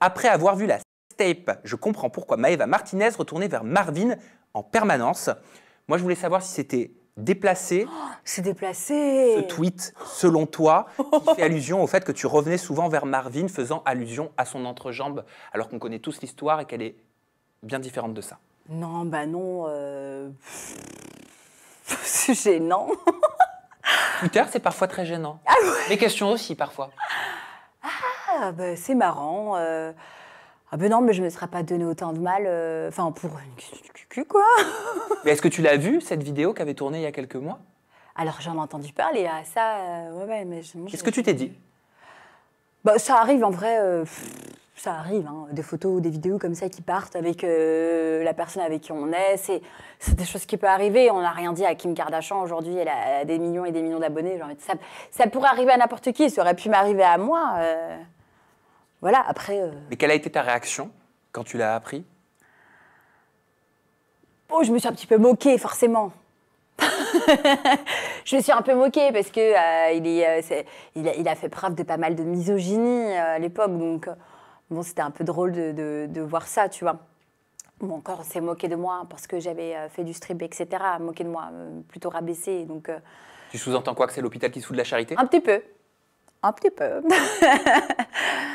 après avoir vu la tape. Je comprends pourquoi Maeva Martinez retournait vers Marvin en permanence. Moi, je voulais savoir si c'était déplacé. Oh, c'est déplacé. Ce tweet, selon toi, qui fait allusion au fait que tu revenais souvent vers Marvin, faisant allusion à son entrejambe, alors qu'on connaît tous l'histoire et qu'elle est bien différente de ça. Non, bah non. Euh, c'est gênant. Twitter, c'est parfois très gênant. Les ah questions aussi, parfois. Ah, bah, c'est marrant. Euh. Ah ben non, mais je me serais pas donné autant de mal. Euh, enfin, pour une cucu, quoi. Mais est-ce que tu l'as vu, cette vidéo qu'avait tournée il y a quelques mois Alors, j'en ai entendu parler à ah, ça. Euh, ouais, mais Qu'est-ce que tu t'es dit ben ça arrive en vrai. ça arrive, hein, des photos ou des vidéos comme ça qui partent avec la personne avec qui on est. C'est, des choses qui peuvent arriver. On n'a rien dit à Kim Kardashian aujourd'hui. Elle a, des millions et des millions d'abonnés. ça, pourrait arriver à n'importe qui. Ça aurait pu m'arriver à moi. Voilà, après. Euh, Mais quelle a été ta réaction quand tu l'as appris Oh, je me suis un petit peu moquée, forcément. je me suis un peu moquée parce que euh, il, est, euh, il, a, fait preuve de pas mal de misogynie à l'époque, donc bon, c'était un peu drôle de, voir ça, tu vois. Mon corps s'est moqué de moi parce que j'avais fait du strip, etc. Moqué de moi, plutôt rabaissé, donc. Tu sous-entends quoi que c'est l'hôpital qui se de la charité Un petit peu, un petit peu.